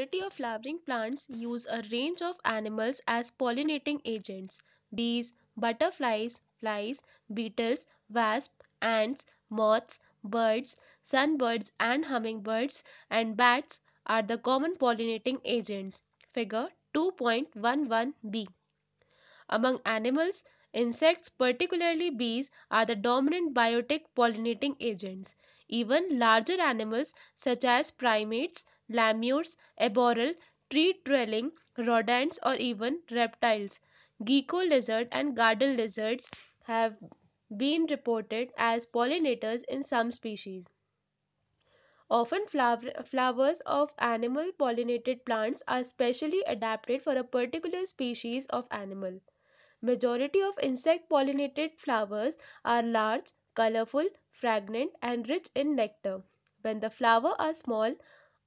majority of flowering plants use a range of animals as pollinating agents. Bees, butterflies, flies, beetles, wasps, ants, moths, birds, sunbirds and hummingbirds and bats are the common pollinating agents. Figure 2.11b. Among animals, insects, particularly bees, are the dominant biotic pollinating agents. Even larger animals such as primates, lemurs, arboreal, tree-dwelling rodents or even reptiles. Gecko lizard and garden lizards have been reported as pollinators in some species. Often flowers of animal pollinated plants are specially adapted for a particular species of animal. Majority of insect pollinated flowers are large, colorful, fragrant and rich in nectar. When the flowers are small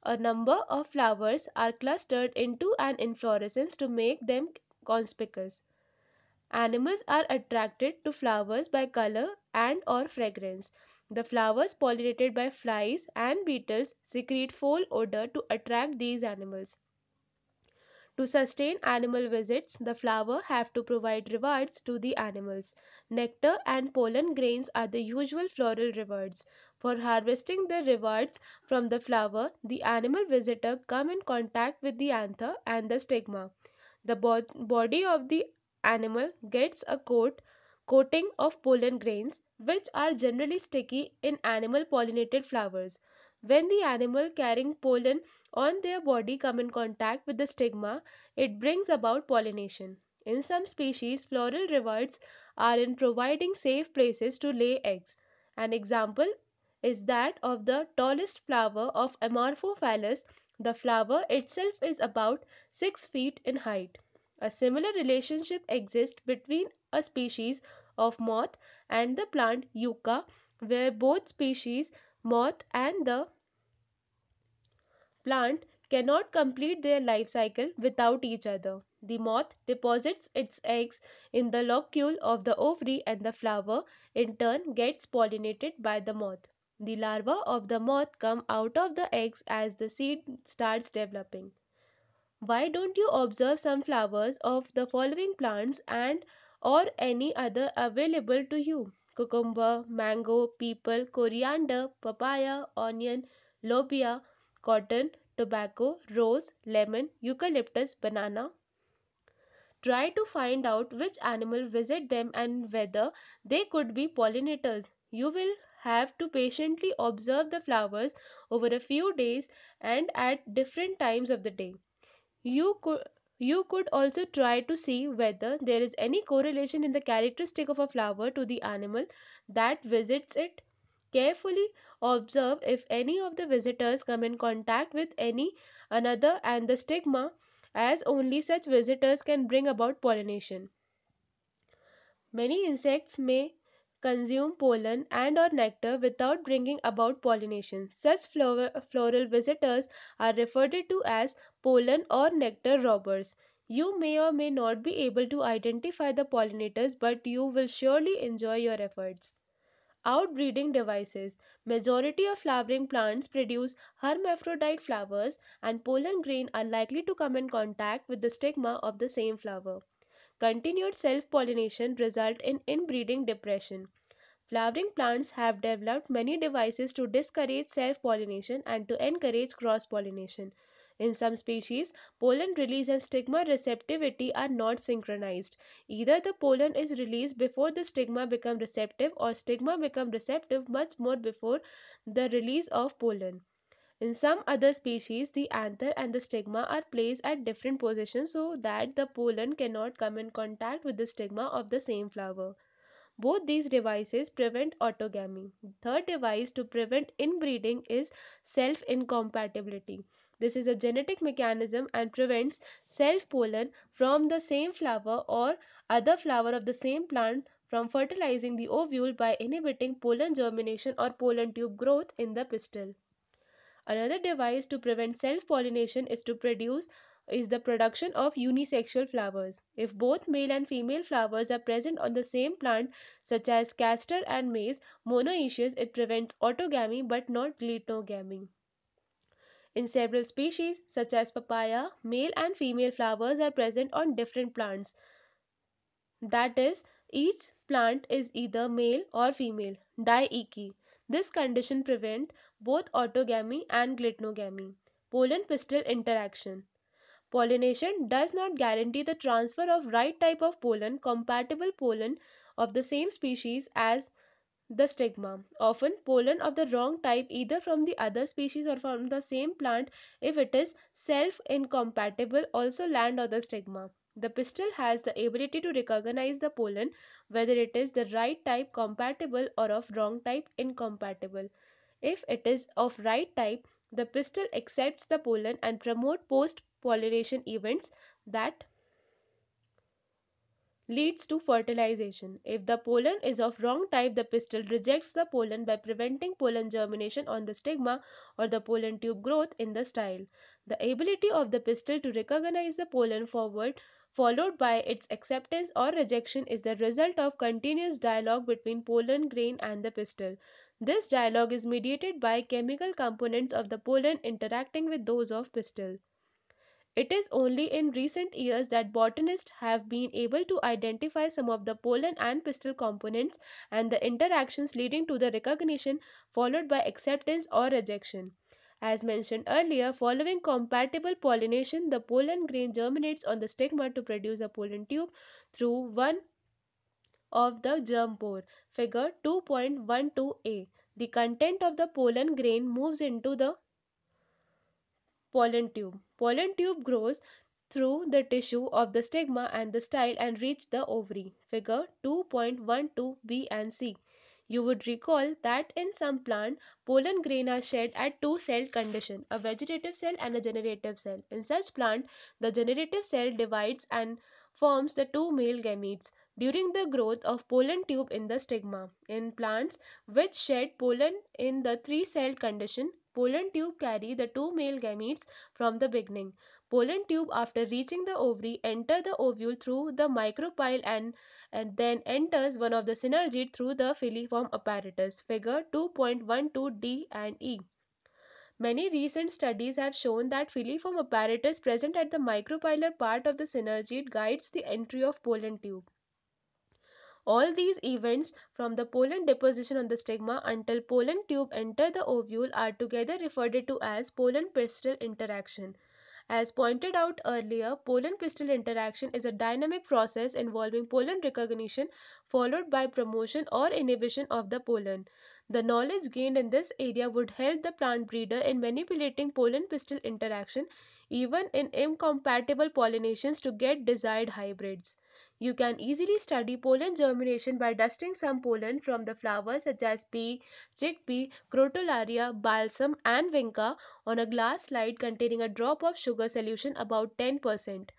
a number of flowers are clustered into an inflorescence to make them conspicuous. Animals are attracted to flowers by color and or fragrance. The flowers pollinated by flies and beetles secrete foul odor to attract these animals. To sustain animal visits, the flower have to provide rewards to the animals. Nectar and pollen grains are the usual floral rewards. For harvesting the rewards from the flower, the animal visitor come in contact with the anther and the stigma. The body of the animal gets a coat coating of pollen grains which are generally sticky in animal pollinated flowers. When the animal carrying pollen on their body come in contact with the stigma, it brings about pollination. In some species, floral rewards are in providing safe places to lay eggs. An example is that of the tallest flower of Amorphophallus. The flower itself is about 6 feet in height. A similar relationship exists between a species of moth and the plant yucca, where both species, moth and the plant, cannot complete their life cycle without each other. The moth deposits its eggs in the locule of the ovary and the flower in turn gets pollinated by the moth. The larvae of the moth come out of the eggs as the seed starts developing. Why don't you observe some flowers of the following plants and or any other available to you? Cucumber, mango, people, coriander, papaya, onion, lobia, cotton, tobacco, rose, lemon, eucalyptus, banana. Try to find out which animal visit them and whether they could be pollinators. You will have to patiently observe the flowers over a few days and at different times of the day. You could you could also try to see whether there is any correlation in the characteristic of a flower to the animal that visits it. Carefully observe if any of the visitors come in contact with any another and the stigma, as only such visitors can bring about pollination. Many insects may consume pollen and or nectar without bringing about pollination. Such floral visitors are referred to as pollen or nectar robbers. You may or may not be able to identify the pollinators but you will surely enjoy your efforts. Outbreeding devices. Majority of flowering plants produce hermaphrodite flowers and pollen grain are likely to come in contact with the stigma of the same flower. Continued self-pollination result in inbreeding depression. Flowering plants have developed many devices to discourage self-pollination and to encourage cross-pollination. In some species, pollen release and stigma receptivity are not synchronized. Either the pollen is released before the stigma become receptive or stigma become receptive much more before the release of pollen. In some other species, the anther and the stigma are placed at different positions so that the pollen cannot come in contact with the stigma of the same flower. Both these devices prevent autogamy. Third device to prevent inbreeding is self incompatibility. This is a genetic mechanism and prevents self pollen from the same flower or other flower of the same plant from fertilizing the ovule by inhibiting pollen germination or pollen tube growth in the pistil. Another device to prevent self-pollination is to produce is the production of unisexual flowers. If both male and female flowers are present on the same plant, such as castor and maize, monoecious, it prevents autogamy but not glitogamy. In several species, such as papaya, male and female flowers are present on different plants. That is, each plant is either male or female, eki. This condition prevent both autogamy and gluttonogamy, pollen-pistil interaction. Pollination does not guarantee the transfer of right type of pollen, compatible pollen of the same species as the stigma. Often pollen of the wrong type either from the other species or from the same plant if it is self-incompatible also land on the stigma. The pistol has the ability to recognize the pollen whether it is the right type compatible or of wrong type incompatible. If it is of right type, the pistol accepts the pollen and promote post-pollination events that leads to fertilization. If the pollen is of wrong type, the pistil rejects the pollen by preventing pollen germination on the stigma or the pollen tube growth in the style. The ability of the pistil to recognize the pollen forward followed by its acceptance or rejection is the result of continuous dialogue between pollen grain and the pistil. This dialogue is mediated by chemical components of the pollen interacting with those of pistil. It is only in recent years that botanists have been able to identify some of the pollen and pistil components and the interactions leading to the recognition followed by acceptance or rejection. As mentioned earlier, following compatible pollination, the pollen grain germinates on the stigma to produce a pollen tube through one of the germ pore. Figure 2.12a. The content of the pollen grain moves into the pollen tube. Pollen tube grows through the tissue of the stigma and the style and reach the ovary. Figure 2.12b and c. You would recall that in some plant, pollen grain are shed at two cell condition, a vegetative cell and a generative cell. In such plant, the generative cell divides and forms the two male gametes during the growth of pollen tube in the stigma. In plants which shed pollen in the three cell condition, pollen tube carry the two male gametes from the beginning. Pollen tube after reaching the ovary enter the ovule through the micropyle and, and then enters one of the synergid through the filiform apparatus. Figure 2.12 D and E. Many recent studies have shown that filiform apparatus present at the micropylar part of the synergid guides the entry of pollen tube. All these events from the pollen deposition on the stigma until pollen tube enter the ovule are together referred to as pollen pistil interaction. As pointed out earlier, pollen-crystal interaction is a dynamic process involving pollen recognition followed by promotion or inhibition of the pollen. The knowledge gained in this area would help the plant breeder in manipulating pollen-crystal interaction even in incompatible pollinations to get desired hybrids. You can easily study pollen germination by dusting some pollen from the flowers such as pea, chickpea, crotalaria, balsam and vinca on a glass slide containing a drop of sugar solution about 10%.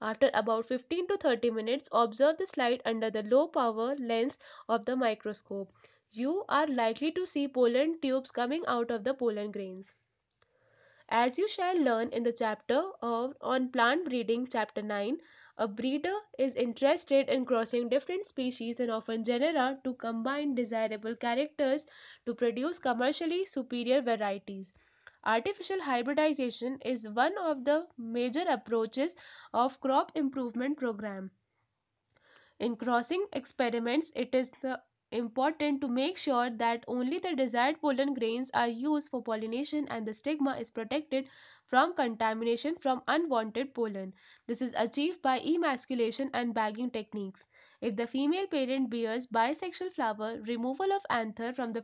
After about 15 to 30 minutes, observe the slide under the low power lens of the microscope. You are likely to see pollen tubes coming out of the pollen grains. As you shall learn in the chapter of, on plant breeding, chapter 9, a breeder is interested in crossing different species and often genera to combine desirable characters to produce commercially superior varieties. Artificial hybridization is one of the major approaches of crop improvement program. In crossing experiments, it is important to make sure that only the desired pollen grains are used for pollination and the stigma is protected from contamination from unwanted pollen. This is achieved by emasculation and bagging techniques. If the female parent bears bisexual flower, removal of anther from the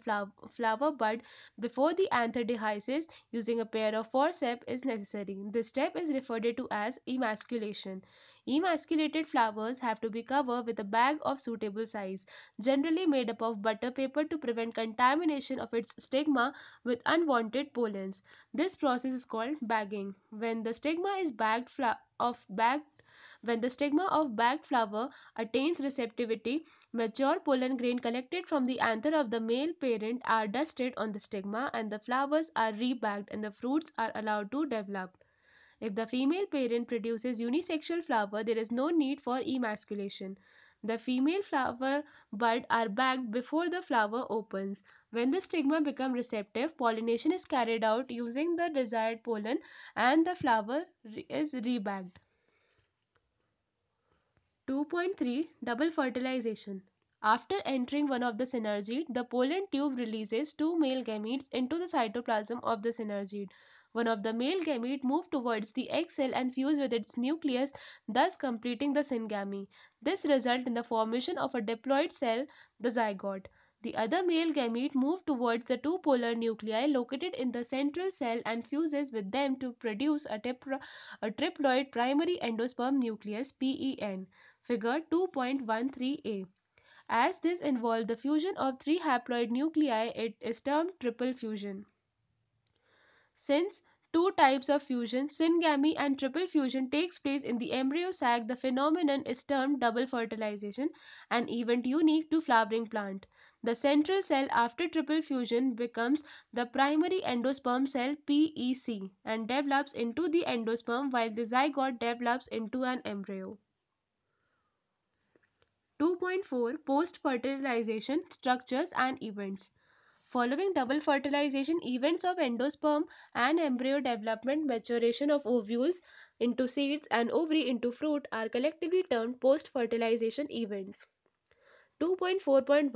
flower bud before the anther dehisces using a pair of forceps is necessary. This step is referred to as emasculation. Emasculated flowers have to be covered with a bag of suitable size, generally made up of butter paper to prevent contamination of its stigma with unwanted pollens. This process is called bagging. When the stigma is bagged of bagged when the stigma of bagged flower attains receptivity, mature pollen grain collected from the anther of the male parent are dusted on the stigma and the flowers are rebagged and the fruits are allowed to develop. If the female parent produces unisexual flower, there is no need for emasculation. The female flower bud are bagged before the flower opens. When the stigma become receptive, pollination is carried out using the desired pollen and the flower is rebagged. 2.3 Double fertilization. After entering one of the synergid, the pollen tube releases two male gametes into the cytoplasm of the synergid. One of the male gamete move towards the egg cell and fuse with its nucleus, thus completing the syngamy. This results in the formation of a diploid cell, the zygote. The other male gamete move towards the two polar nuclei located in the central cell and fuses with them to produce a, a triploid primary endosperm nucleus PEN. Figure 2.13a. As this involves the fusion of three haploid nuclei, it is termed triple fusion. Since two types of fusion, syngamy and triple fusion, takes place in the embryo sac, the phenomenon is termed double fertilization, an event unique to flowering plant. The central cell after triple fusion becomes the primary endosperm cell PEC and develops into the endosperm while the zygote develops into an embryo. 2.4 Post-fertilization structures and events Following double fertilization, events of endosperm and embryo development, maturation of ovules into seeds and ovary into fruit are collectively termed post-fertilization events. 2.4.1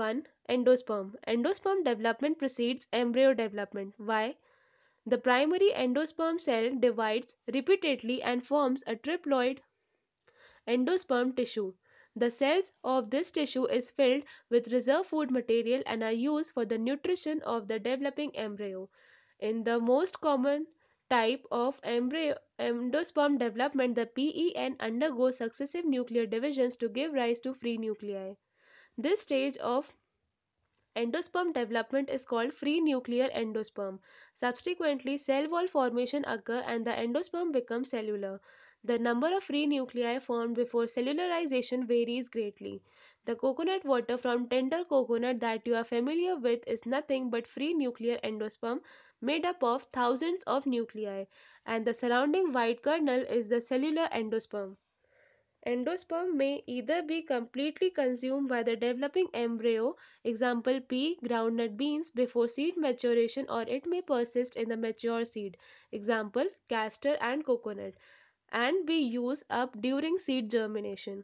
Endosperm Endosperm development precedes embryo development. Why? The primary endosperm cell divides repeatedly and forms a triploid endosperm tissue. The cells of this tissue is filled with reserve food material and are used for the nutrition of the developing embryo. In the most common type of embryo, endosperm development, the PEN undergoes successive nuclear divisions to give rise to free nuclei. This stage of endosperm development is called free nuclear endosperm. Subsequently, cell wall formation occur and the endosperm becomes cellular. The number of free nuclei formed before cellularization varies greatly. The coconut water from tender coconut that you are familiar with is nothing but free nuclear endosperm made up of thousands of nuclei and the surrounding white kernel is the cellular endosperm. Endosperm may either be completely consumed by the developing embryo, example pea, groundnut beans, before seed maturation or it may persist in the mature seed, example castor and coconut and we use up during seed germination.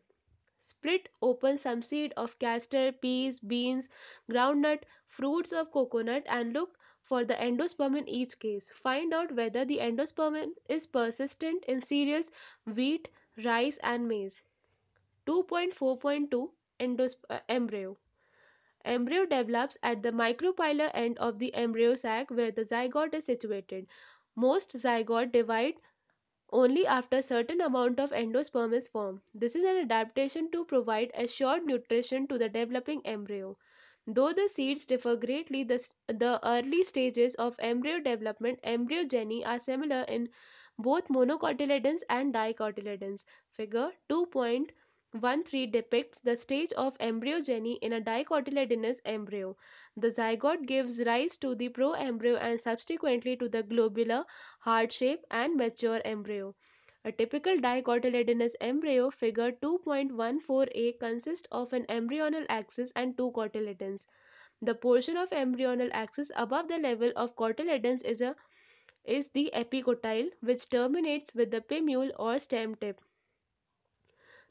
Split open some seed of castor, peas, beans, groundnut, fruits of coconut and look for the endosperm in each case. Find out whether the endosperm is persistent in cereals, wheat, rice and maize. 2.4.2 uh, Embryo Embryo develops at the micropylar end of the embryo sac where the zygote is situated. Most zygote divide only after certain amount of endosperm is formed. This is an adaptation to provide assured nutrition to the developing embryo. Though the seeds differ greatly, the, the early stages of embryo development, embryogeny, are similar in both monocotyledons and dicotyledons. Figure 2. One three depicts the stage of embryogeny in a dicotyledonous embryo. The zygote gives rise to the proembryo and subsequently to the globular, heart shape, and mature embryo. A typical dicotyledonous embryo, figure 2.14a, consists of an embryonal axis and two cotyledons. The portion of embryonal axis above the level of cotyledons is, a, is the epicotyle, which terminates with the pimule or stem tip.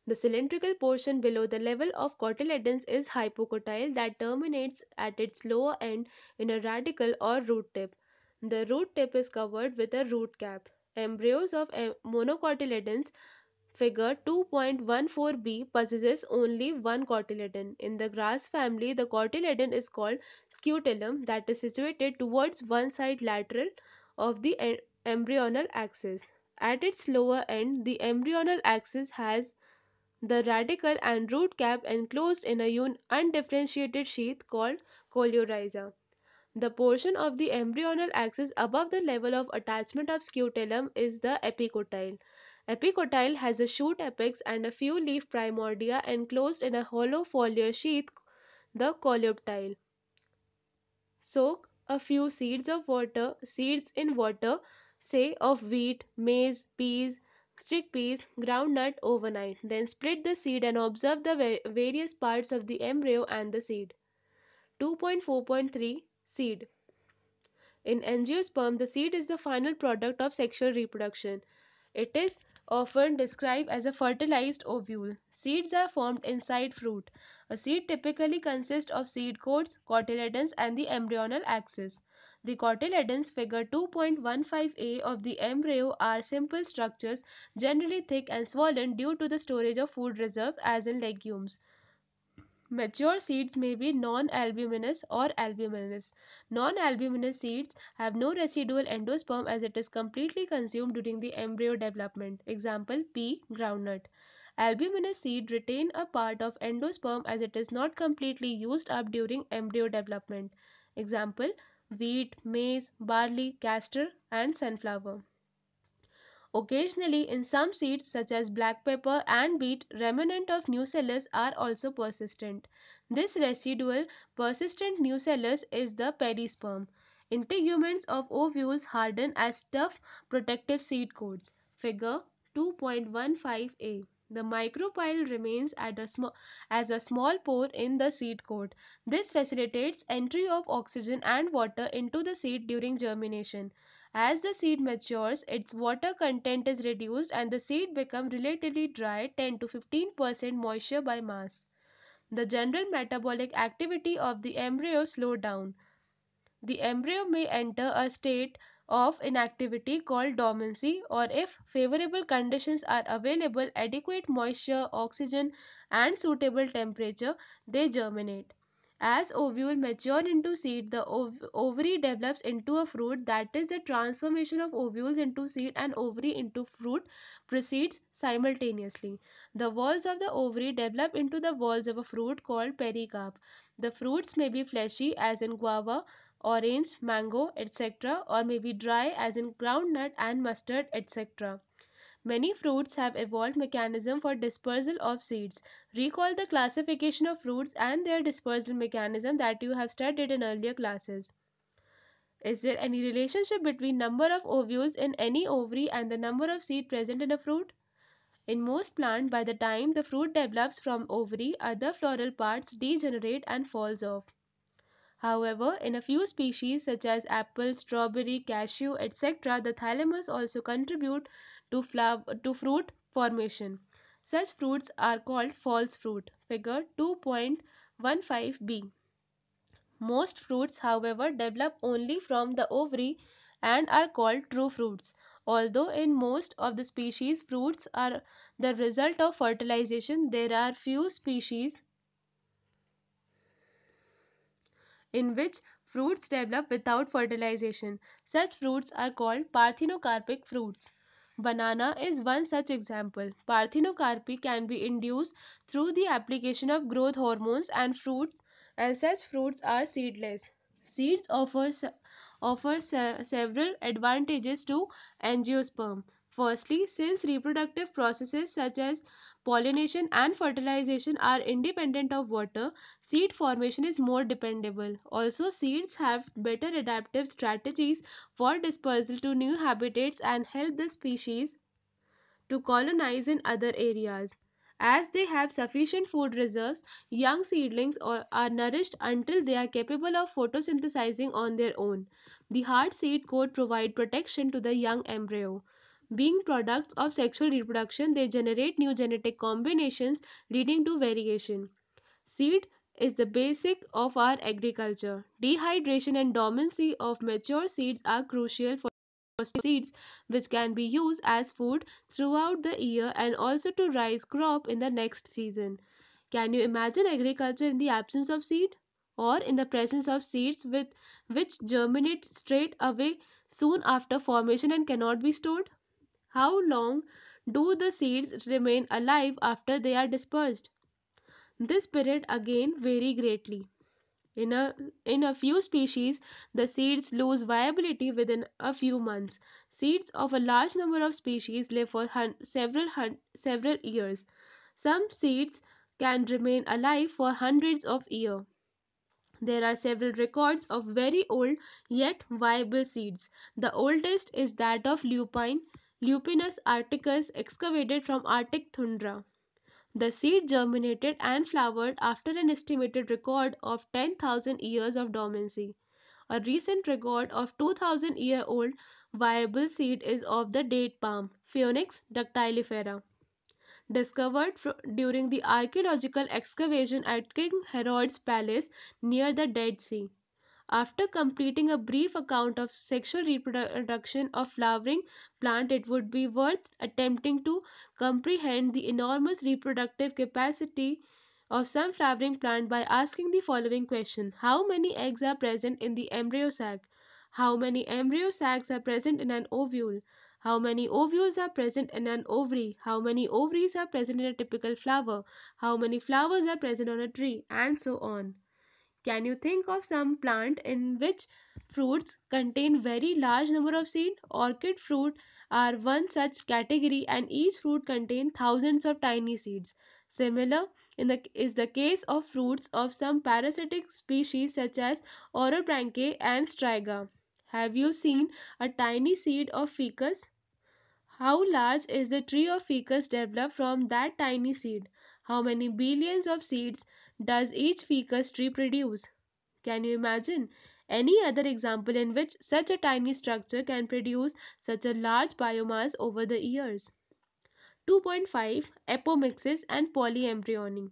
The cylindrical portion below the level of cotyledons is hypocotyle that terminates at its lower end in a radical or root tip. The root tip is covered with a root cap. Embryos of monocotyledons Figure 2.14b possesses only one cotyledon. In the grass family, the cotyledon is called scutellum that is situated towards one side lateral of the embryonal axis. At its lower end, the embryonal axis has the radical and root cap enclosed in a undifferentiated sheath called coleoriza. The portion of the embryonal axis above the level of attachment of scutellum is the epicotyle. Epicotyle has a shoot apex and a few leaf primordia enclosed in a hollow foliar sheath, the coleoptile. Soak a few seeds of water, seeds in water, say of wheat, maize, peas, chickpeas, groundnut overnight. Then split the seed and observe the various parts of the embryo and the seed. 2.4.3 Seed In angiosperm, the seed is the final product of sexual reproduction. It is often described as a fertilized ovule. Seeds are formed inside fruit. A seed typically consists of seed coats, cotyledons and the embryonal axis. The cotyledons figure 2.15a of the embryo are simple structures generally thick and swollen due to the storage of food reserve as in legumes. Mature seeds may be non-albuminous or albuminous. Non-albuminous seeds have no residual endosperm as it is completely consumed during the embryo development. Example pea groundnut. Albuminous seed retain a part of endosperm as it is not completely used up during embryo development. Example wheat, maize, barley, castor, and sunflower. Occasionally, in some seeds such as black pepper and beet, remnant of nucellus are also persistent. This residual persistent nucellus is the perisperm. Integuments of ovules harden as tough protective seed coats. Figure 2.15a. The micropyle remains a as a small pore in the seed coat. This facilitates entry of oxygen and water into the seed during germination. As the seed matures, its water content is reduced and the seed becomes relatively dry 10 to 15% moisture by mass. The general metabolic activity of the embryo slow down the embryo may enter a state of inactivity called dormancy or if favorable conditions are available adequate moisture, oxygen and suitable temperature they germinate. As ovule mature into seed, the ov ovary develops into a fruit that is the transformation of ovules into seed and ovary into fruit proceeds simultaneously. The walls of the ovary develop into the walls of a fruit called pericarp. The fruits may be fleshy as in guava orange, mango, etc. or maybe dry as in groundnut and mustard, etc. Many fruits have evolved mechanism for dispersal of seeds. Recall the classification of fruits and their dispersal mechanism that you have studied in earlier classes. Is there any relationship between number of ovules in any ovary and the number of seed present in a fruit? In most plants, by the time the fruit develops from ovary, other floral parts degenerate and falls off. However, in a few species such as apple, strawberry, cashew, etc., the thalamus also contribute to, to fruit formation. Such fruits are called false fruit. Figure 2.15b. Most fruits, however, develop only from the ovary and are called true fruits. Although in most of the species fruits are the result of fertilization, there are few species in which fruits develop without fertilization. Such fruits are called parthenocarpic fruits. Banana is one such example. Parthenocarpy can be induced through the application of growth hormones and fruits and such fruits are seedless. Seeds offer, offer several advantages to angiosperm. Firstly, since reproductive processes such as pollination and fertilization are independent of water, seed formation is more dependable. Also, seeds have better adaptive strategies for dispersal to new habitats and help the species to colonize in other areas. As they have sufficient food reserves, young seedlings are nourished until they are capable of photosynthesizing on their own. The hard seed coat provides protection to the young embryo. Being products of sexual reproduction, they generate new genetic combinations leading to variation. Seed is the basic of our agriculture. Dehydration and dormancy of mature seeds are crucial for seeds which can be used as food throughout the year and also to raise crop in the next season. Can you imagine agriculture in the absence of seed? Or in the presence of seeds with which germinate straight away soon after formation and cannot be stored? How long do the seeds remain alive after they are dispersed? This period again vary greatly. In a, in a few species, the seeds lose viability within a few months. Seeds of a large number of species live for hun several, hun several years. Some seeds can remain alive for hundreds of years. There are several records of very old yet viable seeds. The oldest is that of lupine Lupinus arcticus excavated from Arctic tundra. The seed germinated and flowered after an estimated record of 10,000 years of dormancy. A recent record of 2,000 year old viable seed is of the date palm, Phoenix dactylifera, discovered during the archaeological excavation at King Herod's palace near the Dead Sea. After completing a brief account of sexual reproduction of flowering plant, it would be worth attempting to comprehend the enormous reproductive capacity of some flowering plant by asking the following question. How many eggs are present in the embryo sac? How many embryo sacs are present in an ovule? How many ovules are present in an ovary? How many ovaries are present in a typical flower? How many flowers are present on a tree? And so on. Can you think of some plant in which fruits contain very large number of seed? Orchid fruit are one such category and each fruit contains thousands of tiny seeds. Similar the, is the case of fruits of some parasitic species such as Oropranche and Striga. Have you seen a tiny seed of ficus? How large is the tree of ficus developed from that tiny seed? How many billions of seeds does each ficus tree produce? Can you imagine any other example in which such a tiny structure can produce such a large biomass over the years? 2.5 Apomixis and polyembryony.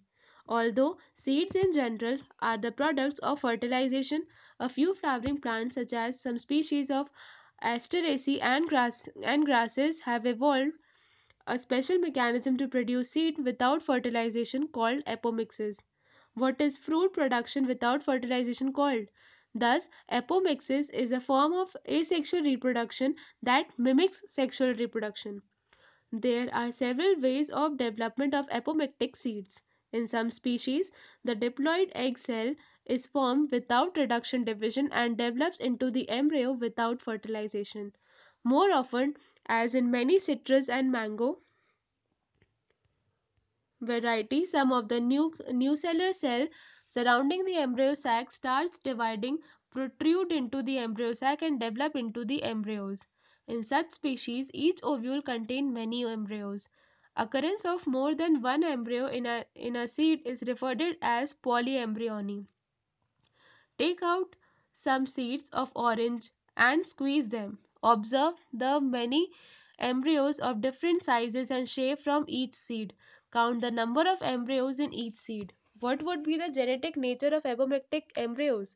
Although seeds in general are the products of fertilization, a few flowering plants such as some species of asteraceae and, grass, and grasses have evolved a special mechanism to produce seed without fertilization called apomixis. What is fruit production without fertilization called? Thus, apomixis is a form of asexual reproduction that mimics sexual reproduction. There are several ways of development of apomictic seeds. In some species, the diploid egg cell is formed without reduction division and develops into the embryo without fertilization. More often, as in many citrus and mango variety, some of the new cellular cell surrounding the embryo sac starts dividing, protrude into the embryo sac and develop into the embryos. In such species, each ovule contains many embryos. Occurrence of more than one embryo in a, in a seed is referred as polyembryony. Take out some seeds of orange and squeeze them. Observe the many embryos of different sizes and shape from each seed. Count the number of embryos in each seed. What would be the genetic nature of embryonic embryos?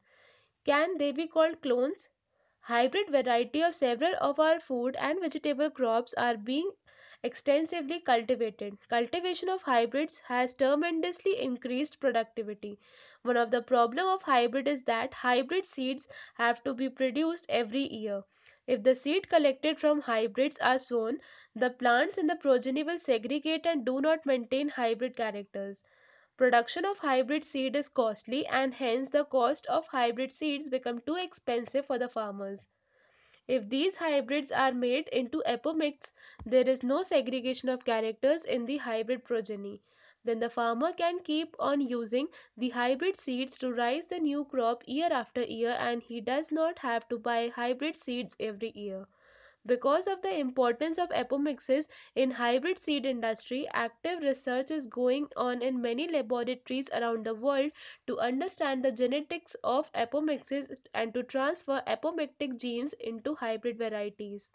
Can they be called clones? Hybrid variety of several of our food and vegetable crops are being extensively cultivated. Cultivation of hybrids has tremendously increased productivity. One of the problem of hybrid is that hybrid seeds have to be produced every year. If the seed collected from hybrids are sown, the plants in the progeny will segregate and do not maintain hybrid characters. Production of hybrid seed is costly and hence the cost of hybrid seeds become too expensive for the farmers. If these hybrids are made into apomix, there is no segregation of characters in the hybrid progeny then the farmer can keep on using the hybrid seeds to raise the new crop year after year and he does not have to buy hybrid seeds every year. Because of the importance of apomixes in hybrid seed industry, active research is going on in many laboratories around the world to understand the genetics of apomixes and to transfer apomictic genes into hybrid varieties.